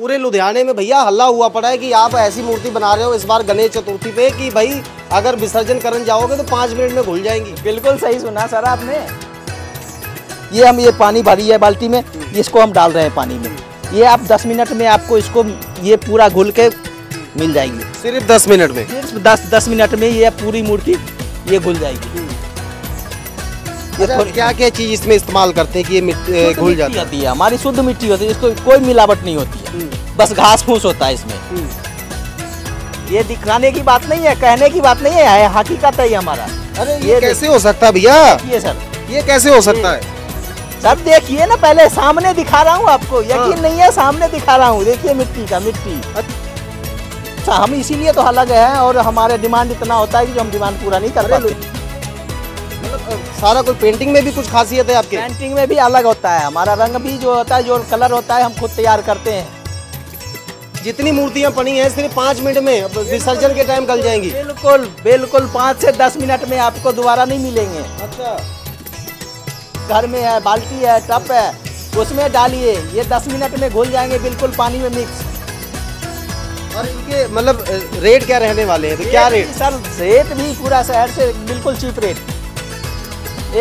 पूरे लुधियाने में भैया हल्ला हुआ पड़ा है कि आप ऐसी मूर्ति बना रहे हो इस बार गणेश चतुर्थी पे कि भाई अगर विसर्जन करने जाओगे तो पाँच मिनट में घुल जाएंगी बिल्कुल सही सुना सर आपने ये हम ये पानी भरी है बाल्टी में इसको हम डाल रहे हैं पानी में ये आप दस मिनट में आपको इसको ये पूरा घुल के मिल जाएगी सिर्फ दस मिनट में सिर्फ दस दस मिनट में ये पूरी मूर्ति ये घुल जाएगी ये अच्छा, क्या क्या चीज़ इसमें इस्तेमाल करते हैं कि ये घुल जाती है हमारी शुद्ध मिट्टी होती है इसको कोई मिलावट नहीं होती है हम्म। बस घास फूस होता है इसमें हम्म। ये दिखाने की बात नहीं है कहने की बात नहीं है हकीकत है हमारा अरे ये कैसे हो सकता भैया ये सर ये कैसे हो सकता है सर देखिए ना पहले सामने दिखा रहा हूँ आपको हाँ। यकीन नहीं है सामने दिखा रहा हूँ देखिए मिट्टी का मिट्टी अच्छा हम इसीलिए तो अलग है और हमारे डिमांड इतना होता है कि जो हम डिमांड पूरा नहीं कर पाते सारा कुछ पेंटिंग में भी कुछ खासियत है आपकी पेंटिंग में भी अलग होता है हमारा रंग भी जो होता है जो कलर होता है हम खुद तैयार करते हैं जितनी मूर्तियां बनी हैं सिर्फ पाँच मिनट में विसर्जन के टाइम गल जाएंगी बिल्कुल बिल्कुल पाँच से दस मिनट में आपको दोबारा नहीं मिलेंगे अच्छा घर में है बाल्टी है टप है उसमें डालिए ये दस मिनट में घुल जाएंगे बिल्कुल पानी में मिक्स और इनके मतलब रेट क्या रहने वाले हैं तो क्या रेट सर रेट भी पूरा शहर से बिल्कुल चीप रेट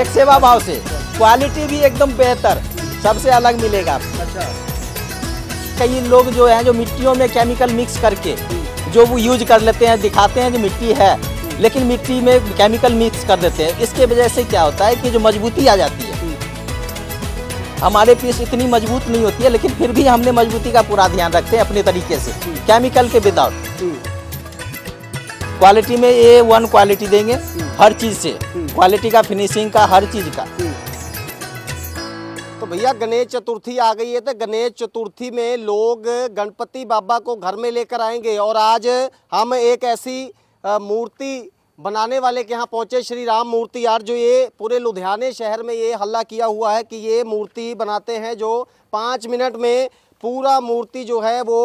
एक सेवा भाव से क्वालिटी भी एकदम बेहतर सबसे अलग मिलेगा अच्छा कई लोग जो है जो मिट्टियों में केमिकल मिक्स करके जो वो यूज कर लेते हैं दिखाते हैं कि मिट्टी है लेकिन मिट्टी में केमिकल मिक्स कर देते हैं इसके वजह से क्या होता है कि जो मजबूती आ जाती है हमारे पीस इतनी मजबूत नहीं होती है लेकिन फिर भी हमने मजबूती का पूरा ध्यान रखते हैं अपने तरीके से केमिकल हम्म। के विदाउट क्वालिटी में ए वन क्वालिटी देंगे हम्म। हर चीज़ से हम्म। क्वालिटी का फिनिशिंग का हर चीज़ का हम्म। तो भैया गणेश चतुर्थी आ गई है तो गणेश चतुर्थी में लोग गणपति बाबा को घर में लेकर आएंगे और आज हम एक ऐसी मूर्ति बनाने वाले के यहाँ पहुँचे श्री राम मूर्ति यार जो ये पूरे लुधियाने शहर में ये हल्ला किया हुआ है कि ये मूर्ति बनाते हैं जो पाँच मिनट में पूरा मूर्ति जो है वो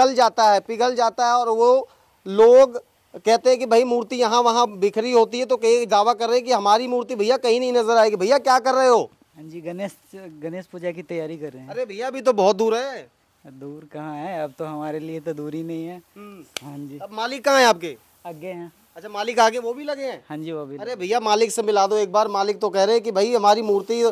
गल जाता है पिघल जाता है और वो लोग कहते हैं कि भाई मूर्ति यहाँ वहाँ बिखरी होती है तो कई दावा कर रहे हैं कि हमारी मूर्ति भैया कहीं नहीं नजर आएगी भैया क्या कर रहे हो हाँ जी गणेश गणेश पूजा की तैयारी कर रहे हैं अरे भैया अभी तो बहुत दूर है हाँ, दूर कहाँ है अब तो हमारे लिए तो दूर ही नहीं है हम्म। हाँ जी अब मालिक कहाँ है आपके आगे हैं अच्छा मालिक आगे वो भी लगे हैं हाँ जी वो भी अरे भैया मालिक से मिला दो एक बार मालिक तो कह रहे हैं कि भाई हमारी मूर्ति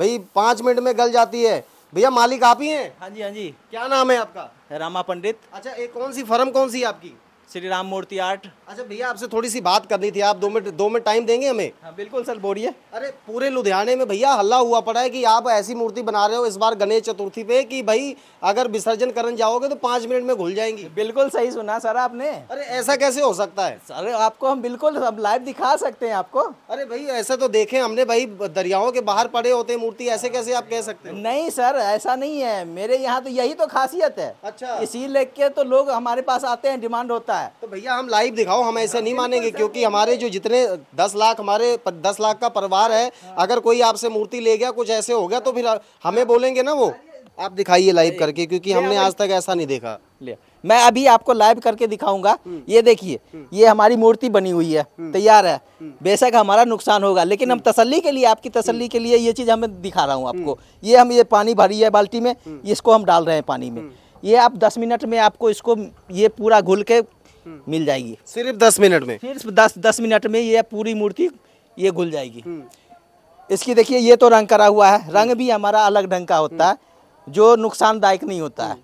भाई पाँच मिनट में गल जाती है भैया मालिक आप ही हैं हाँ जी हाँ जी क्या नाम है आपका रामा पंडित अच्छा एक कौन सी फर्म कौन सी आपकी श्री राम मूर्ति आर्ट अच्छा भैया आपसे थोड़ी सी बात करनी थी आप दो मिनट दो मिनट टाइम देंगे हमें हाँ बिल्कुल सर बोलिए अरे पूरे लुधियाने में भैया हल्ला हुआ पड़ा है कि आप ऐसी मूर्ति बना रहे हो इस बार गणेश चतुर्थी पे कि भाई अगर विसर्जन करने जाओगे तो पाँच मिनट में घुल जाएंगी बिल्कुल सही सुना सर आपने अरे ऐसा कैसे हो सकता है सर आपको हम बिल्कुल अब लाइव दिखा सकते हैं आपको अरे भाई ऐसा तो देखे हमने भाई दरियाओं के बाहर पड़े होते हैं मूर्ति ऐसे कैसे आप कह सकते हैं नहीं सर ऐसा नहीं है मेरे यहाँ तो यही तो खासियत है अच्छा इसी लेके तो लोग हमारे पास आते हैं डिमांड होता है रहा है तो भैया हम लाइव दिखाओ हम ऐसे नहीं मानेंगे क्योंकि हमारे जो जितने दस लाख हमारे दस लाख का परिवार है अगर कोई आपसे मूर्ति ले गया कुछ ऐसे हो गया तो फिर हमें बोलेंगे ना वो आप दिखाइए लाइव करके क्योंकि हमने आज तक ऐसा नहीं देखा लिया मैं अभी आपको लाइव करके दिखाऊंगा ये देखिए ये हमारी मूर्ति बनी हुई है तैयार है बेशक हमारा नुकसान होगा लेकिन हम तसल्ली के लिए आपकी तसल्ली के लिए ये चीज़ हमें दिखा रहा हूँ आपको ये हम ये पानी भरी है बाल्टी में इसको हम डाल रहे हैं पानी में ये आप 10 मिनट में आपको इसको ये पूरा घुल के मिल जाएगी सिर्फ दस मिनट में सिर्फ दस दस मिनट में ये पूरी मूर्ति ये घुल जाएगी हम्म। इसकी देखिए ये तो रंग करा हुआ है रंग भी हमारा अलग ढंग का होता है हम्म। जो नुकसानदायक नहीं होता है हम्म।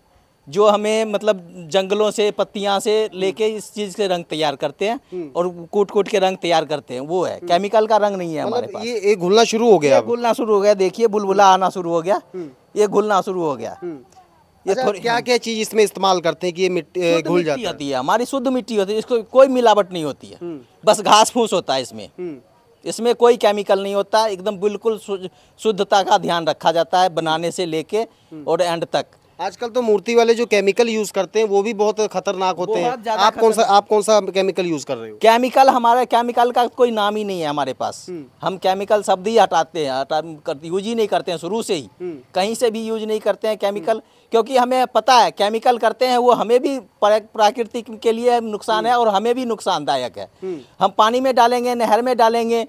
जो हमें मतलब जंगलों से पत्तियां से लेके इस चीज के रंग तैयार करते हैं और कूट कूट के रंग तैयार करते हैं वो है केमिकल का रंग नहीं है हमारे मतलब पास ये घुलना शुरू हो गया घुलना शुरू हो गया देखिए बुलबुला आना शुरू हो गया ये घुलना शुरू हो गया ये अच्छा, क्या हाँ क्या चीज इसमें इस्तेमाल करते हैं कि ये मिट्टी घुल जाती है हमारी शुद्ध मिट्टी होती है इसको कोई मिलावट नहीं होती है हम्म। बस घास फूस होता है इसमें हम्म। इसमें कोई केमिकल नहीं होता एकदम बिल्कुल शुद्धता का ध्यान रखा जाता है बनाने से लेके हम्म। और एंड तक आजकल तो मूर्ति वाले जो केमिकल यूज करते हैं वो भी बहुत खतरनाक होते हैं आप कौन सा आप कौन सा केमिकल यूज कर रहे हो केमिकल हमारा केमिकल का कोई नाम ही नहीं है हमारे पास हम्म। हम केमिकल शब्द ही हटाते हैं हटा यूज ही नहीं करते हैं शुरू से ही हम्म। कहीं से भी यूज नहीं करते हैं केमिकल हम्म। क्योंकि हमें पता है केमिकल करते हैं वो हमें भी प्राकृति के लिए नुकसान है और हमें भी नुकसानदायक है हम पानी में डालेंगे नहर में डालेंगे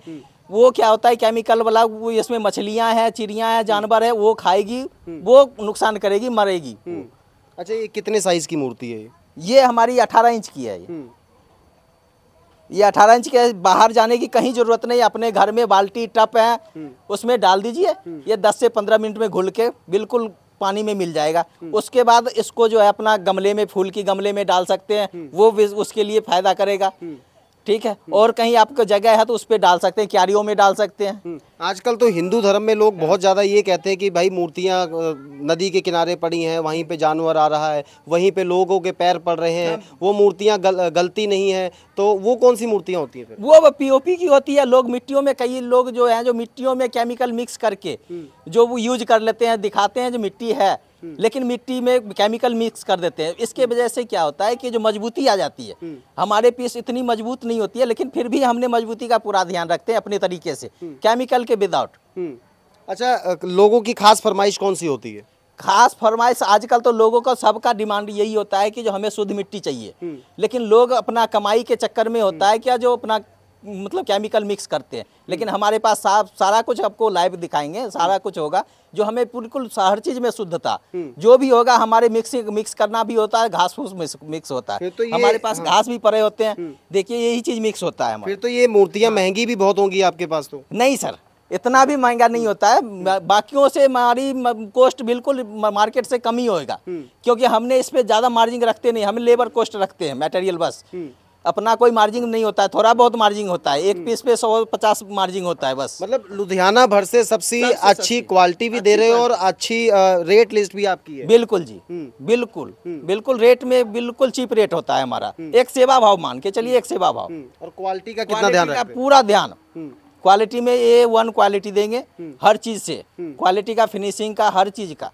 वो क्या होता है केमिकल वाला वो इसमें मछलियां हैं चिड़िया हैं जानवर है वो खाएगी हम्म। वो नुकसान करेगी मरेगी हम्म। अच्छा ये कितने साइज की मूर्ति है ये हमारी अठारह इंच की है हम्म। ये अठारह इंच के बाहर जाने की कहीं जरूरत नहीं अपने घर में बाल्टी टप है उसमें डाल दीजिए ये 10 से 15 मिनट में घुल के बिल्कुल पानी में मिल जाएगा उसके बाद इसको जो है अपना गमले में फूल की गमले में डाल सकते हैं वो उसके लिए फायदा करेगा ठीक है हम्म। और कहीं आपको जगह है तो उस पर डाल सकते हैं क्यारियों में डाल सकते हैं हम्म। आजकल तो हिंदू धर्म में लोग बहुत ज़्यादा ये कहते हैं कि भाई मूर्तियाँ नदी के किनारे पड़ी हैं वहीं पे जानवर आ रहा है वहीं पे लोगों के पैर पड़ रहे हैं हाँ। वो मूर्तियाँ गल, गलती नहीं है तो वो कौन सी मूर्तियाँ होती हैं वो अब पीओपी की होती है लोग मिट्टियों में कई लोग जो हैं जो मिट्टियों में केमिकल मिक्स करके हम्म। जो वो यूज कर लेते हैं दिखाते हैं जो मिट्टी है लेकिन मिट्टी में केमिकल मिक्स कर देते हैं इसके हम्म। वजह से क्या होता है कि जो मजबूती आ जाती है हम्म। हमारे पीस इतनी मजबूत नहीं होती है लेकिन फिर भी हमने मजबूती का पूरा ध्यान रखते हैं अपने तरीके से केमिकल हम्म। के विदाउट अच्छा लोगों की खास फरमाइश कौन सी होती है खास फरमाइश आजकल तो लोगों का सबका डिमांड यही होता है कि जो हमें शुद्ध मिट्टी चाहिए लेकिन लोग अपना कमाई के चक्कर में होता है क्या जो अपना मतलब केमिकल मिक्स करते हैं लेकिन हमारे पास साफ सारा कुछ आपको लाइव दिखाएंगे सारा कुछ होगा जो हमें बिल्कुल हर चीज में शुद्धता हम्म। जो भी होगा हमारे मिक्स मिक्स करना भी होता है घास फूस मिक्स होता है तो हमारे पास हाँ। घास भी पड़े होते हैं हम्म। देखिए यही चीज मिक्स होता है फिर तो ये मूर्तियाँ हाँ। महंगी भी बहुत होंगी आपके पास तो नहीं सर इतना भी महंगा नहीं होता है हम्म। बाकियों से हमारी कॉस्ट बिल्कुल मार्केट से कम ही होगा क्योंकि हमने इस पर ज़्यादा मार्जिन रखते नहीं हम लेबर कॉस्ट रखते हैं मटेरियल बस अपना कोई मार्जिन नहीं होता है थोड़ा बहुत मार्जिन होता है एक पीस हम्म। पे सौ पचास मार्जिन होता है बस मतलब लुधियाना भर से सबसे अच्छी क्वालिटी भी दे रहे हो और अच्छी रेट लिस्ट भी आपकी है बिल्कुल जी हम्म। बिल्कुल हम्म। बिल्कुल रेट में बिल्कुल चीप रेट होता है हमारा एक सेवा भाव मान के चलिए एक सेवा भाव और क्वालिटी का कितना ध्यान पूरा ध्यान क्वालिटी में ए वन क्वालिटी देंगे हर चीज से क्वालिटी का फिनिशिंग का हर चीज का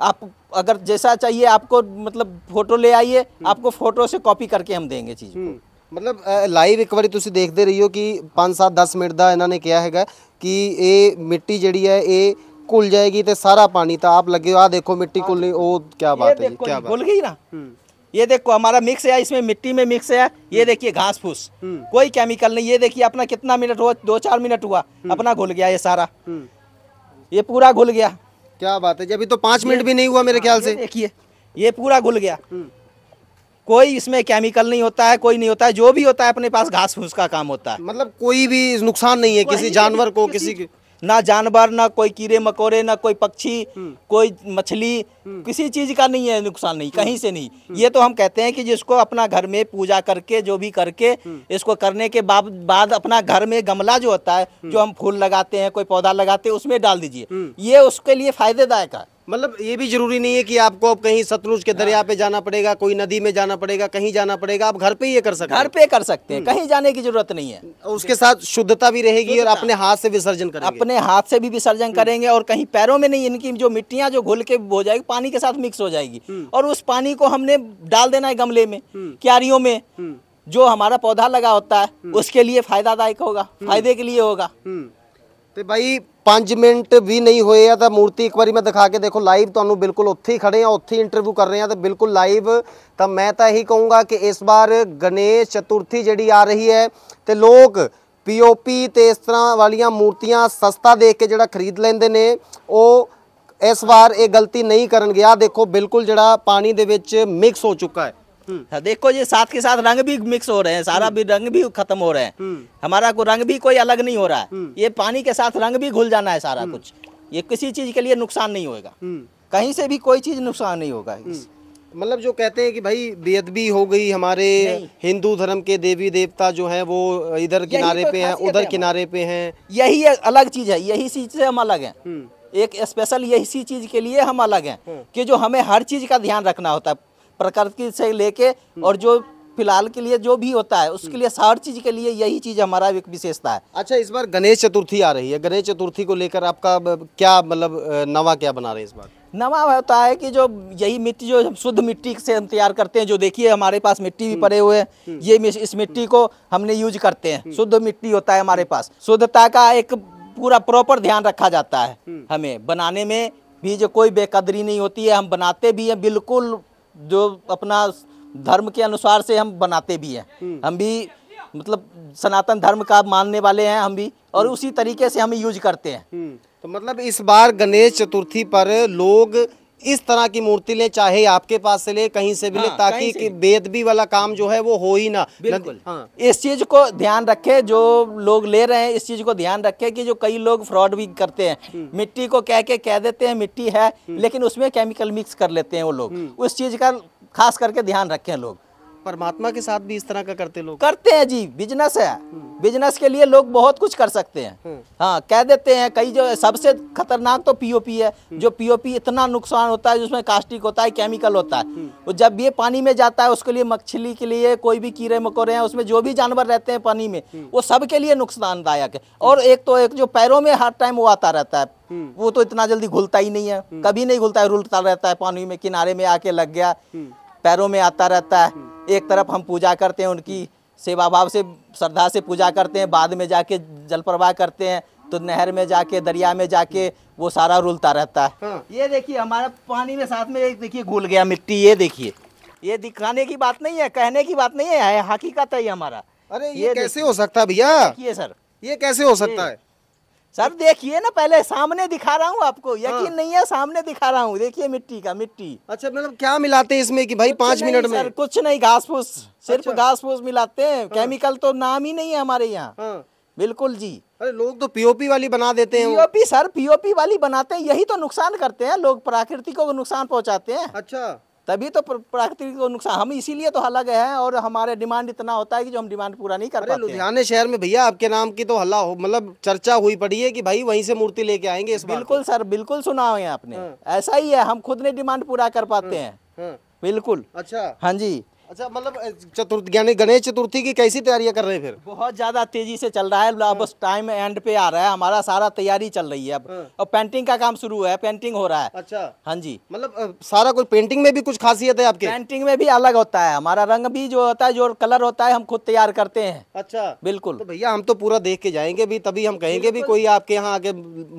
आप अगर जैसा चाहिए आपको मतलब फोटो ले आइए हम्म। आपको फोटो से कॉपी करके हम देंगे चीज़ हम्म। मतलब ਮਤਲਬ ਲਾਈਵ ਇੱਕ ਵਾਰੀ ਤੁਸੀਂ ਦੇਖਦੇ ਰਹੀਓ ਕਿ 5-7-10 ਮਿੰਟ ਦਾ ਇਹਨਾਂ ਨੇ ਕਿਹਾ ਹੈਗਾ ਕਿ ਇਹ ਮਿੱਟੀ ਜਿਹੜੀ ਹੈ ਇਹ ਘੁਲ ਜਾਏਗੀ ਤੇ ਸਾਰਾ ਪਾਣੀ ਤਾਂ ਆਪ ਲੱਗੇ ਆ ਦੇਖੋ ਮਿੱਟੀ ਘੁਲਣੀ ਉਹ क्या बात है क्या बात घुल गई ना हम्म। ये देखो हमारा मिक्स है इसमें मिट्टी में मिक्स है ये देखिए घास फूस कोई केमिकल नहीं ये देखिए अपना कितना मिनट हुआ दो चार मिनट हुआ अपना घुल गया ये सारा ये पूरा घुल गया क्या बात है अभी तो पांच मिनट भी नहीं हुआ मेरे हाँ, ख्याल से देखिए ये पूरा घुल गया हम्म। कोई इसमें केमिकल नहीं होता है कोई नहीं होता है जो भी होता है अपने पास घास फूस का काम होता है मतलब कोई भी नुकसान नहीं है किसी जानवर को किसी ना जानवर ना कोई कीड़े मकोड़े ना कोई पक्षी हम्म। कोई मछली हम्म। किसी चीज का नहीं है नुकसान नहीं कहीं हम्म। से नहीं ये तो हम कहते हैं कि जिसको अपना घर में पूजा करके जो भी करके इसको करने के बाद अपना घर में गमला जो होता है जो हम फूल लगाते हैं कोई पौधा लगाते हैं उसमें डाल दीजिए ये उसके लिए फायदेदायक है मतलब ये भी जरूरी नहीं है कि आपको अब कहीं सतलुज के दरिया हाँ। पे जाना पड़ेगा कोई नदी में जाना पड़ेगा कहीं जाना पड़ेगा आप घर पे ही ये कर सकते घर पे कर सकते हैं हम्म। कहीं जाने की जरूरत नहीं है उसके साथ शुद्धता भी रहेगी और अपने हाथ से विसर्जन करेंगे अपने हाथ से भी विसर्जन हम्म। करेंगे और कहीं पैरों में नहीं इनकी जो मिट्टियाँ जो घुल के हो जाएगी पानी के साथ मिक्स हो जाएगी हम्म। और उस पानी को हमने डाल देना है गमले में क्यारियों में जो हमारा पौधा लगा होता है उसके लिए फायदादायक होगा फायदे के लिए होगा तो भाई 5 ਮਿੰਟ ਵੀ ਨਹੀਂ ਹੋਏ ਆ ਤਾਂ ਮੂਰਤੀ ਇੱਕ ਵਾਰੀ ਮੈਂ ਦਿਖਾ ਕੇ ਦੇਖੋ ਲਾਈਵ ਤੁਹਾਨੂੰ ਬਿਲਕੁਲ ਉੱਥੇ ਹੀ ਖੜੇ ਆ ਉੱਥੇ ਇੰਟਰਵਿਊ ਕਰ ਰਹੇ ਆ ਤੇ ਬਿਲਕੁਲ ਲਾਈਵ ਤਾਂ ਮੈਂ ਤਾਂ ਇਹੀ ਕਹੂੰਗਾ ਕਿ ਇਸ ਵਾਰ ਗਣੇਸ਼ ਚਤੁਰਥੀ ਜਿਹੜੀ ਆ ਰਹੀ ਹੈ ਤੇ ਲੋਕ ਪੀਓਪੀ ਤੇ ਇਸ ਤਰ੍ਹਾਂ ਵਾਲੀਆਂ ਮੂਰਤੀਆਂ ਸਸਤਾ ਦੇਖ ਕੇ ਜਿਹੜਾ ਖਰੀਦ ਲੈਂਦੇ ਨੇ ਉਹ ਇਸ ਵਾਰ ਇਹ ਗਲਤੀ ਨਹੀਂ ਕਰਨਗੇ ਆ ਦੇਖੋ ਬਿਲਕੁਲ ਜਿਹੜਾ ਪਾਣੀ ਦੇ ਵਿੱਚ ਮਿਕਸ ਹੋ ਚੁੱਕਾ ਹੈ हम्म। हाँ, देखो ये साथ के साथ रंग भी मिक्स हो रहे हैं सारा हम्म। भी रंग भी खत्म हो रहे हैं हम्म। हमारा को रंग भी कोई अलग नहीं हो रहा है ये पानी के साथ रंग भी घुल जाना है सारा कुछ ये किसी चीज के लिए नुकसान नहीं होगा कहीं से भी कोई चीज नुकसान नहीं होगा मतलब जो कहते हैं कि भाई बेअदबी हो गई हमारे हिंदू धर्म के देवी देवता जो हैं वो इधर किनारे पे हैं उधर किनारे पे हैं यही अलग चीज है यही चीज से हम अलग हैं एक स्पेशल यही चीज के लिए हम अलग हैं कि जो हमें हर चीज का ध्यान रखना होता है प्रकृति से लेके और जो फिलहाल के लिए जो भी होता है उसके लिए हर चीज के लिए यही चीज हमारा एक विशेषता है अच्छा इस बार गणेश चतुर्थी आ रही है गणेश चतुर्थी को लेकर आपका क्या मतलब नवा क्या बना रहे हैं इस बार नवा होता है कि जो यही मिट्टी जो हम शुद्ध मिट्टी से हम तैयार करते हैं जो देखिए हमारे पास मिट्टी भी हम्म। पड़े हुए हैं हम्म। ये इस मिट्टी को हमने यूज करते हैं हम्म। शुद्ध मिट्टी होता है हमारे पास शुद्धता का एक पूरा प्रॉपर ध्यान रखा जाता है हमें बनाने में भी जो कोई बेकदरी नहीं होती है हम बनाते भी हैं बिल्कुल जो अपना धर्म के अनुसार से हम बनाते भी हैं हम्म। हम भी मतलब सनातन धर्म का मानने वाले हैं हम भी और हम्म। उसी तरीके से हम यूज करते हैं हम्म। तो मतलब इस बार गणेश चतुर्थी पर लोग इस तरह की मूर्ति ले चाहे आपके पास से ले कहीं से भी हाँ, ले ताकि कि बेदबी वाला काम जो है वो हो ही ना बिल्कुल हाँ।, हाँ। इस चीज को ध्यान रखे जो लोग ले रहे हैं इस चीज को ध्यान रखे कि जो कई लोग फ्रॉड भी करते हैं हम्म। मिट्टी को कह के कह देते हैं मिट्टी है हम्म। लेकिन उसमें केमिकल मिक्स कर लेते हैं वो लोग हम्म। उस चीज का खास करके ध्यान रखें लोग परमात्मा के साथ भी इस तरह का करते लोग करते हैं जी बिजनेस है बिजनेस हम्म। के लिए लोग बहुत कुछ कर सकते हैं हम्म। हाँ कह देते हैं कई जो सबसे खतरनाक तो पीओपी है हम्म। जो पीओपी इतना नुकसान होता है जिसमें कास्टिक होता है केमिकल होता है वो जब ये पानी में जाता है उसके लिए मछली के लिए कोई भी कीड़े मकोड़े हैं उसमें जो भी जानवर रहते हैं पानी में वो सबके लिए नुकसानदायक है और एक तो एक जो पैरों में हर टाइम वो आता रहता है वो तो इतना जल्दी घुलता ही नहीं है कभी नहीं घुलता है रुलता रहता है पानी में किनारे में आके लग गया पैरों में आता रहता है एक तरफ हम पूजा करते हैं उनकी सेवा भाव से श्रद्धा से पूजा करते हैं बाद में जाके जल प्रवाह करते हैं तो नहर में जाके दरिया में जाके वो सारा रुलता रहता है हाँ। ये देखिए हमारा पानी में साथ में एक देखिए घुल गया मिट्टी ये देखिए ये दिखाने की बात नहीं है कहने की बात नहीं है हकीकत है ये हमारा अरे ये, ये कैसे हो सकता है भैया ये सर ये कैसे हो सकता है सर देखिए ना पहले सामने दिखा रहा हूँ आपको हाँ। यकीन हाँ। नहीं है सामने दिखा रहा हूँ देखिए मिट्टी का मिट्टी अच्छा मतलब क्या मिलाते हैं इसमें कि भाई पांच मिनट में सर कुछ नहीं घास फूस सिर्फ अच्छा। घास फूस मिलाते हैं हाँ। केमिकल तो नाम ही नहीं है हमारे यहाँ हाँ। बिल्कुल जी अरे लोग तो पीओपी वाली बना देते हैं पीओपी सर पीओपी वाली बनाते हैं यही तो नुकसान करते हैं लोग प्राकृतिक को नुकसान पहुंचाते हैं अच्छा तभी तो प्राकृतिक को नुकसान हम इसीलिए तो हल्ला गए हैं और हमारे डिमांड इतना होता है कि जो हम डिमांड पूरा नहीं कर पाते लुधियाने शहर में भैया आपके नाम की तो हल्ला हो मतलब चर्चा हुई पड़ी है कि भाई वहीं से मूर्ति लेके आएंगे इस बिल्कुल सर बिल्कुल सुना है आपने हाँ। ऐसा ही है हम खुद ने डिमांड पूरा कर पाते हाँ। हैं हाँ। बिल्कुल अच्छा हाँ जी अच्छा मतलब चतुर्थ यानी गणेश चतुर्थी की कैसी तैयारियां कर रहे हैं फिर बहुत ज़्यादा तेजी से चल रहा है अब टाइम एंड पे आ रहा है हमारा सारा तैयारी चल रही है अब हाँ। और पेंटिंग का काम शुरू है पेंटिंग हो रहा है अच्छा हाँ जी मतलब सारा कुछ पेंटिंग में भी कुछ खासियत है आपकी पेंटिंग में भी अलग होता है हमारा रंग भी जो होता है जो कलर होता है हम खुद तैयार करते हैं अच्छा बिल्कुल तो भैया हम तो पूरा देख के जाएंगे भी तभी हम कहेंगे भी कोई आपके यहाँ आगे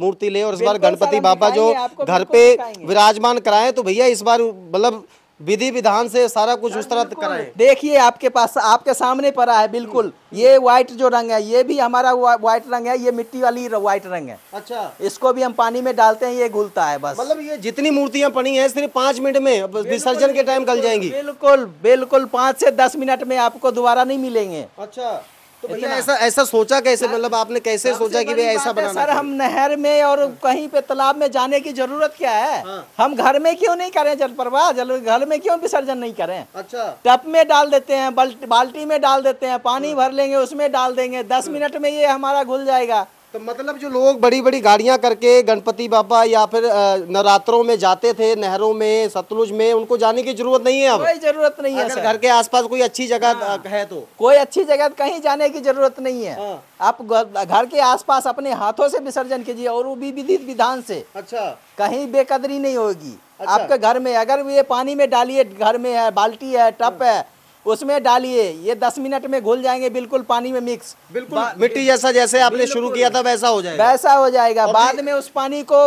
मूर्ति ले और इस बार गणपति बाबा जो घर पे विराजमान कराए तो भैया इस बार मतलब विधि विधान से सारा कुछ उस तरह कराए देखिए आपके पास आपके सामने पड़ा है बिल्कुल हम्म। ये व्हाइट जो रंग है ये भी हमारा व्हाइट रंग है ये मिट्टी वाली व्हाइट रंग है अच्छा इसको भी हम पानी में डालते हैं ये घुलता है बस मतलब ये जितनी मूर्तियां पड़ी हैं सिर्फ पांच मिनट में विसर्जन के टाइम गल जाएंगी बिल्कुल बिल्कुल पाँच से दस मिनट में आपको दोबारा नहीं मिलेंगे अच्छा तो भैया ऐसा ऐसा सोचा कैसे मतलब आपने कैसे सोचा कि भाई ऐसा बना सर हम नहर में और कहीं पे तालाब में जाने की जरूरत क्या है हाँ। हम घर में क्यों नहीं करें जल प्रवाह जल घर में क्यों विसर्जन नहीं करें अच्छा टप में डाल देते हैं बाल्टी में डाल देते हैं पानी हाँ। भर लेंगे उसमें डाल देंगे दस हाँ। मिनट में ये हमारा घुल जाएगा तो मतलब जो लोग बड़ी बड़ी गाड़ियां करके गणपति बाबा या फिर नवरात्रों में जाते थे नहरों में सतलुज में उनको जाने की जरूरत नहीं है अब कोई जरूरत नहीं है घर के आसपास कोई अच्छी जगह हाँ। है तो कोई अच्छी जगह कहीं जाने की जरूरत नहीं है हाँ। आप घर के आसपास अपने हाथों से विसर्जन कीजिए और वो विधि विधान से अच्छा कहीं बेकदरी नहीं होगी अच्छा। आपके घर में अगर ये पानी में डालिए घर में है बाल्टी है टप हाँ। है उसमें डालिए ये दस मिनट में घुल जाएंगे बिल्कुल पानी में मिक्स बिल्कुल मिट्टी जैसा जैसे आपने शुरू किया था वैसा हो जाएगा वैसा हो जाएगा बाद में उस पानी को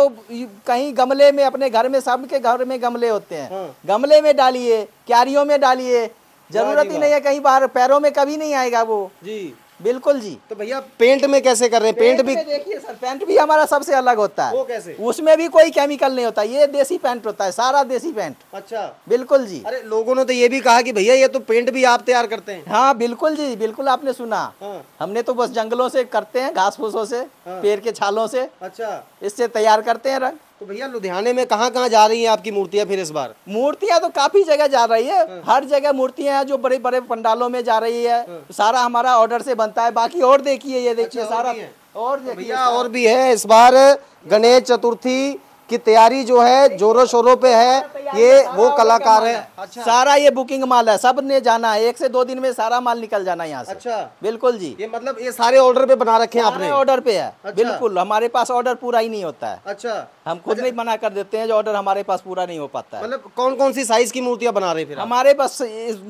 कहीं गमले में अपने घर में सबके घर में गमले होते हैं हाँ। गमले में डालिए क्यारियों में डालिए जरूरत ही नहीं है कहीं बाहर पैरों में कभी नहीं आएगा वो जी बिल्कुल जी तो भैया पेंट में कैसे कर रहे हैं पेंट, पेंट भी देखिए सर पेंट भी हमारा सबसे अलग होता है वो कैसे उसमें भी कोई केमिकल नहीं होता ये देसी पेंट होता है सारा देसी पेंट अच्छा बिल्कुल जी अरे लोगों ने तो ये भी कहा कि भैया ये तो पेंट भी आप तैयार करते हैं हाँ बिल्कुल जी बिल्कुल आपने सुना हाँ। हमने तो बस जंगलों से करते हैं घास फूसों से हाँ। पेड़ के छालों से अच्छा इससे तैयार करते हैं रंग तो भैया लुधियाने में कहाँ कहाँ जा रही हैं आपकी मूर्तियाँ फिर इस बार मूर्तियाँ तो काफी जगह जा रही है हाँ। हर जगह मूर्तियाँ हैं जो बड़े बड़े पंडालों में जा रही है हाँ। सारा हमारा ऑर्डर से बनता है बाकी और देखिए ये देखिए अच्छा, सारा और तो भैया और भी है इस बार गणेश चतुर्थी की तैयारी जो है जोरों शोरों पे है ये वो कलाकार है अच्छा। सारा ये बुकिंग माल है सब ने जाना है एक से दो दिन में सारा माल निकल जाना है यहाँ से अच्छा बिल्कुल जी ये मतलब ये सारे ऑर्डर पे बना रखे हैं आपने ऑर्डर पे है अच्छा। बिल्कुल हमारे पास ऑर्डर पूरा ही नहीं होता है अच्छा हम खुद नहीं अच्छा। बना कर देते हैं जो ऑर्डर हमारे पास पूरा नहीं हो पाता है मतलब कौन कौन सी साइज की मूर्तियाँ बना रहे फिर हमारे पास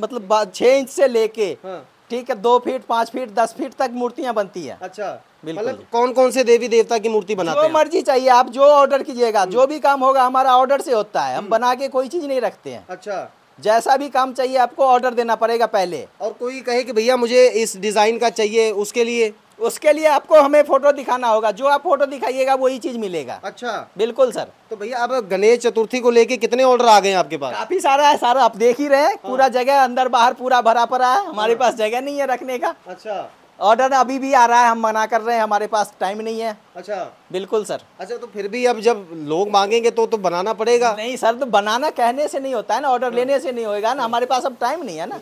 मतलब छह इंच से लेके हाँ। ठीक है दो फीट पाँच फीट दस फीट तक मूर्तियाँ बनती है अच्छा मतलब कौन कौन से देवी देवता की मूर्ति बनाते हैं मर्जी चाहिए आप जो ऑर्डर कीजिएगा जो भी काम होगा हमारा ऑर्डर से होता है हम हम्म। बना के कोई चीज नहीं रखते हैं अच्छा जैसा भी काम चाहिए आपको ऑर्डर देना पड़ेगा पहले और कोई कहे कि भैया मुझे इस डिजाइन का चाहिए उसके लिए उसके लिए आपको हमें फोटो दिखाना होगा जो आप फोटो दिखाइएगा वही चीज मिलेगा अच्छा बिल्कुल सर तो भैया अब गणेश चतुर्थी को लेके कितने ऑर्डर आ गए आपके पास काफी सारा है सारा आप देख ही रहे हाँ। पूरा जगह अंदर बाहर पूरा भरा पड़ा है हमारे हाँ। पास जगह नहीं है रखने का अच्छा ऑर्डर अभी भी आ रहा है हम मना कर रहे हैं हमारे पास टाइम नहीं है अच्छा बिल्कुल सर अच्छा तो फिर भी अब जब लोग मांगेंगे तो तो बनाना पड़ेगा नहीं सर तो बनाना कहने से नहीं होता है ना ऑर्डर हाँ। लेने से नहीं होगा ना हमारे पास अब टाइम नहीं है ना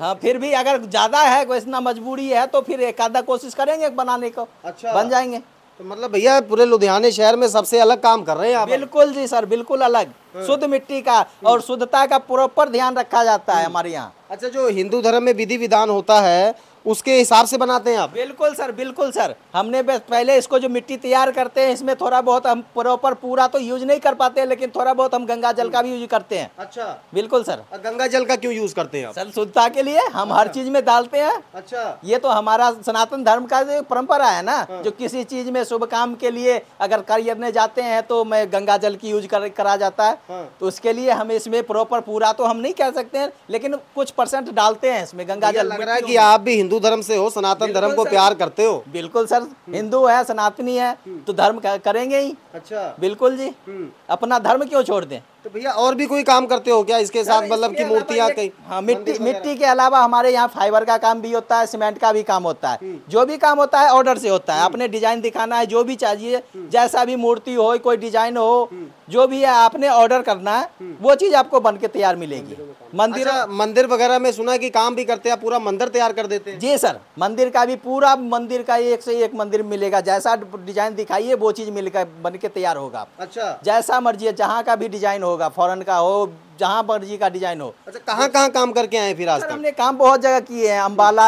हाँ फिर भी अगर ज़्यादा है कोई इतना मजबूरी है तो फिर एक आधा कोशिश करेंगे बनाने को अच्छा बन जाएंगे तो मतलब भैया पूरे लुधियाने शहर में सबसे अलग काम कर रहे हैं आप बिल्कुल जी सर बिल्कुल अलग हाँ। शुद्ध मिट्टी का और हम्म। शुद्धता का प्रॉपर ध्यान रखा जाता है हम्म। हमारे यहाँ अच्छा जो हिंदू धर्म में विधि विधान होता है उसके हिसाब से बनाते हैं आप बिल्कुल सर बिल्कुल सर हमने पहले इसको जो मिट्टी तैयार करते हैं इसमें थोड़ा बहुत हम प्रॉपर पूरा तो यूज नहीं कर पाते हैं लेकिन थोड़ा बहुत हम गंगा जल का भी यूज करते हैं अच्छा बिल्कुल सर गंगा जल का क्यों यूज करते हैं सर शुद्धता के लिए हम हर अच्छा। चीज में डालते हैं अच्छा ये तो हमारा सनातन धर्म का जो परंपरा है ना हाँ। जो किसी चीज में शुभ काम के लिए अगर करने जाते हैं तो मैं गंगा जल की यूज करा जाता है हाँ। तो उसके लिए हम इसमें प्रॉपर पूरा तो हम नहीं कह सकते हैं लेकिन कुछ परसेंट डालते हैं इसमें गंगा जल लग रहा है की आप भी हिंदू धर्म से हो सनातन धर्म को प्यार करते हो बिल्कुल सर हिंदू है सनातनी है तो धर्म करेंगे ही अच्छा बिल्कुल जी हम्म। अपना धर्म क्यों छोड़ दें तो भैया और भी कोई काम करते हो क्या इसके साथ मतलब की मूर्तियाँ कहीं हाँ मिट्टी मिट्टी के अलावा हमारे यहाँ फाइबर का काम भी होता है सीमेंट का भी काम होता है हम्म। जो भी काम होता है ऑर्डर से होता है अपने हम्म। डिजाइन दिखाना है जो भी चाहिए हम्म। जैसा भी मूर्ति हो कोई डिजाइन हो जो भी है आपने ऑर्डर करना है वो चीज आपको बन के तैयार मिलेगी मंदिर अच्छा, मंदिर वगैरह में सुना की काम भी करते हैं पूरा मंदिर तैयार कर देते जी सर मंदिर का भी पूरा मंदिर का एक से एक मंदिर मिलेगा जैसा डिजाइन दिखाइए वो चीज मिलकर बन के तैयार होगा अच्छा जैसा मर्जी है जहाँ का भी डिजाइन हो होगा फॉरेन का हो जहाँ मर्जी का डिजाइन हो अच्छा कहाँ कहाँ काम करके आए फिर आज हमने काम बहुत जगह किए हैं अम्बाला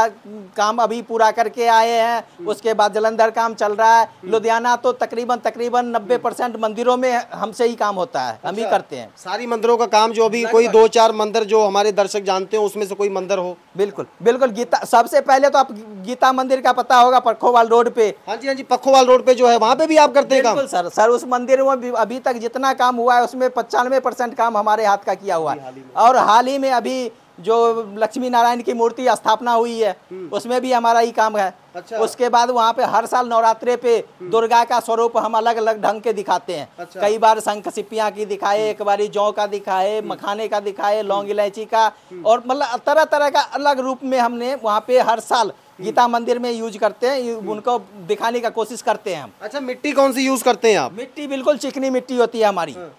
काम अभी पूरा करके आए हैं हम्म। उसके बाद जलंधर काम चल रहा है हम्म। लुधियाना तो तकरीबन तकरीबन नब्बे परसेंट मंदिरों में हमसे ही काम होता है हम ही अच्छा, करते हैं सारी मंदिरों का काम जो भी कोई दो चार मंदिर जो हमारे दर्शक जानते हो उसमें से कोई मंदिर हो बिल्कुल बिल्कुल गीता सबसे पहले तो आप गीता मंदिर का पता होगा पखोवाल रोड पे हाँ जी हाँ जी पखोवाल रोड पे जो है वहाँ पे भी आप करते हैं काम सर सर उस मंदिर में अभी तक जितना काम हुआ है उसमें पचानवे परसेंट काम हमारे हाथ का किया हुआ है और हाल ही में अभी जो लक्ष्मी नारायण की मूर्ति स्थापना हुई है हम्म। उसमें भी हमारा ही काम है अच्छा। उसके बाद वहाँ पे हर साल नवरात्रे पे हम्म। दुर्गा का स्वरूप हम अलग अलग ढंग के दिखाते हैं अच्छा। कई बार शंख सिपिया की दिखाए हम्म। एक बारी जौ का दिखाए मखाने का दिखाए लौंग इलायची का और मतलब तरह तरह का अलग रूप में हमने वहाँ पे हर साल गीता मंदिर में यूज करते हैं उनको दिखाने का कोशिश करते हैं हम अच्छा मिट्टी कौन सी यूज करते हैं आप मिट्टी बिल्कुल चिकनी मिट्टी होती है हमारी हाँ।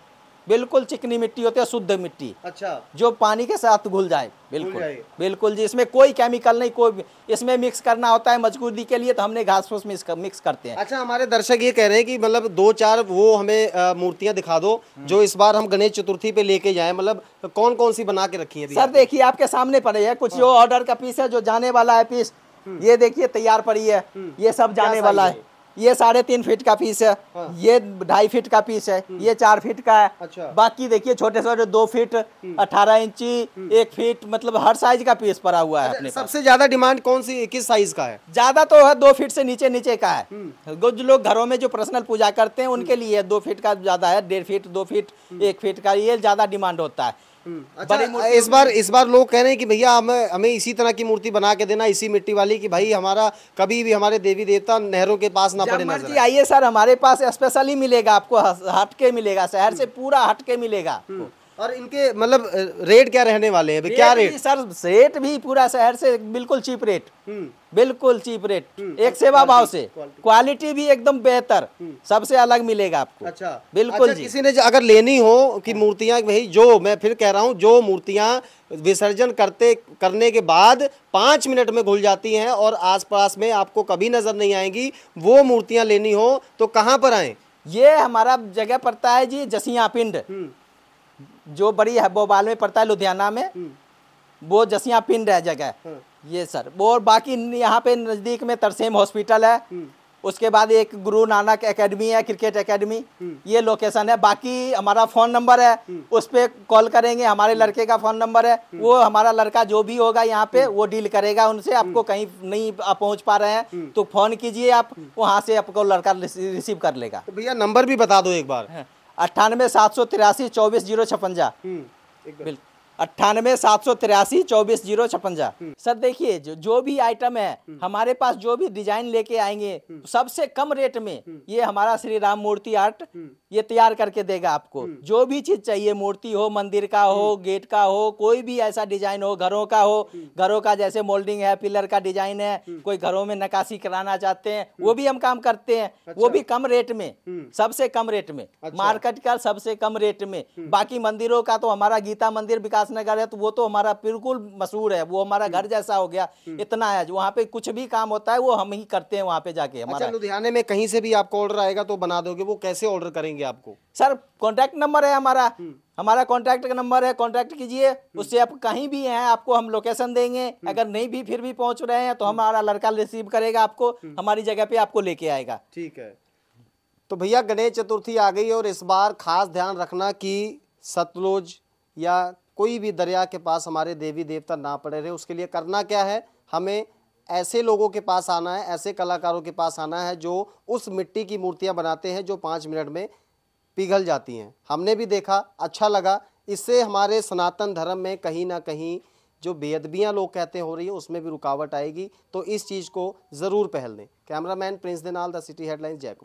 बिल्कुल चिकनी मिट्टी होती है शुद्ध मिट्टी अच्छा जो पानी के साथ घुल जाए बिल्कुल बिल्कुल जी इसमें कोई केमिकल नहीं कोई इसमें मिक्स करना होता है मजबूरी के लिए तो हमने घास फूस मिक्स, कर, मिक्स करते हैं अच्छा हमारे दर्शक ये कह रहे हैं कि मतलब दो चार वो हमें मूर्तियां दिखा दो हम्म। जो इस बार हम गणेश चतुर्थी पे लेके जाए मतलब कौन कौन सी बना के रखी है सर देखिए आपके सामने पड़े है कुछ हाँ। जो ऑर्डर का पीस है जो जाने वाला है पीस हम्म। ये देखिए तैयार पड़ी है हम्म। ये सब जाने वाला है ये साढ़े तीन फीट का पीस है हाँ। ये ढाई फीट का पीस है हम्म। ये चार फीट का है अच्छा। बाकी देखिए छोटे छोटे दो फीट हम्म। अठारह इंची हम्म। एक फीट मतलब हर साइज का पीस पड़ा हुआ है अच्छा, अपने सबसे ज्यादा डिमांड कौन सी किस साइज का है ज्यादा तो है दो फीट से नीचे नीचे का है जो लोग घरों में जो पर्सनल पूजा करते हैं उनके लिए दो फीट का ज्यादा है डेढ़ फीट दो फीट एक फीट का ये ज्यादा डिमांड होता है हम्म। अच्छा, इस बार इस बार लोग कह रहे हैं कि भैया हमें हमें इसी तरह की मूर्ति बना के देना इसी मिट्टी वाली कि भाई हमारा कभी भी हमारे देवी देवता नहरों के पास ना पड़े नजर आइए सर हमारे पास स्पेशली मिलेगा आपको हटके मिलेगा शहर से हम्म। पूरा हटके मिलेगा और इनके मतलब रेट क्या रहने वाले हैं क्या रेट सर रेट भी पूरा शहर से बिल्कुल चीप रेट हम्म। बिल्कुल चीप रेट हम्म। एक सेवा भाव से क्वालिटी भी एकदम बेहतर हम्म। सबसे अलग मिलेगा आपको अच्छा बिल्कुल अच्छा, जी किसी ने अगर लेनी हो कि मूर्तियां भाई जो मैं फिर कह रहा हूँ जो मूर्तियां विसर्जन करते करने के बाद पांच मिनट में घुल जाती हैं और आस में आपको कभी नजर नहीं आएंगी वो मूर्तियां लेनी हो तो कहाँ पर आए ये हमारा जगह पड़ता है जी जसिया पिंड जो बड़ी है बोबाल में पड़ता है लुधियाना में हम्म। वो जसिया पिंड है जगह हाँ। ये सर और बाकी यहाँ पे नज़दीक में तरसेम हॉस्पिटल है हम्म। उसके बाद एक गुरु नानक एकेडमी है क्रिकेट एकेडमी हम्म। ये लोकेशन है बाकी हमारा फ़ोन नंबर है उस पर कॉल करेंगे हमारे लड़के का फ़ोन नंबर है वो हमारा लड़का जो भी होगा यहाँ पे वो डील करेगा उनसे आपको कहीं नहीं आप पहुँच पा रहे हैं तो फ़ोन कीजिए आप वहाँ से आपको लड़का रिसीव कर लेगा तो भैया नंबर भी बता दो एक बार हाँ। अट्ठानवे सात सौ तिरासी चौबीस जीरो छपंजा हम्म, बिल्कुल अट्ठानवे सात सौ तिरासी चौबीस जीरो छपंजा हम्म। सर देखिए जो जो भी आइटम है हम्म। हमारे पास जो भी डिजाइन लेके आएंगे सबसे कम रेट में ये हमारा श्री राम मूर्ति आर्ट ये तैयार करके देगा आपको हम्म। जो भी चीज चाहिए मूर्ति हो मंदिर का हो हम्म। गेट का हो कोई भी ऐसा डिजाइन हो घरों का हो हम्म। घरों का जैसे मोल्डिंग है पिलर का डिजाइन है कोई घरों में नकाशी कराना चाहते हैं वो भी हम काम करते हैं अच्छा। वो भी कम रेट में सबसे कम रेट में अच्छा। मार्केट का सबसे कम रेट में बाकी मंदिरों का तो हमारा गीता मंदिर विकास नगर है तो वो तो हमारा बिल्कुल मशहूर है वो हमारा घर जैसा हो गया इतना है वहाँ पे कुछ भी काम होता है वो हम ही करते हैं वहाँ पे जाके अच्छा, हमारा लुधियाने में कहीं से भी आपको ऑर्डर आएगा तो बना दोगे वो कैसे ऑर्डर करेंगे जाएंगे आपको सर कॉन्टैक्ट नंबर है हमारा हम्म। हमारा कॉन्टैक्ट का नंबर है कॉन्टैक्ट कीजिए हम्म। उससे आप कहीं भी हैं आपको हम लोकेशन देंगे हम्म। अगर नहीं भी फिर भी पहुंच रहे हैं तो हमारा लड़का रिसीव करेगा आपको हमारी जगह पे आपको लेके आएगा ठीक है तो भैया गणेश चतुर्थी आ गई और इस बार खास ध्यान रखना कि सतलुज या कोई भी दरिया के पास हमारे देवी देवता ना पड़े रहे उसके लिए करना क्या है हमें ऐसे लोगों के पास आना है ऐसे कलाकारों के पास आना है जो उस मिट्टी की मूर्तियां बनाते हैं जो पाँच मिनट में पिघल जाती हैं हमने भी देखा अच्छा लगा इससे हमारे सनातन धर्म में कहीं ना कहीं जो बेअदबियाँ लोग कहते हो रही है उसमें भी रुकावट आएगी तो इस चीज़ को ज़रूर पहल दें कैमरामैन प्रिंस देनाल द सिटी हेडलाइंस जयपुर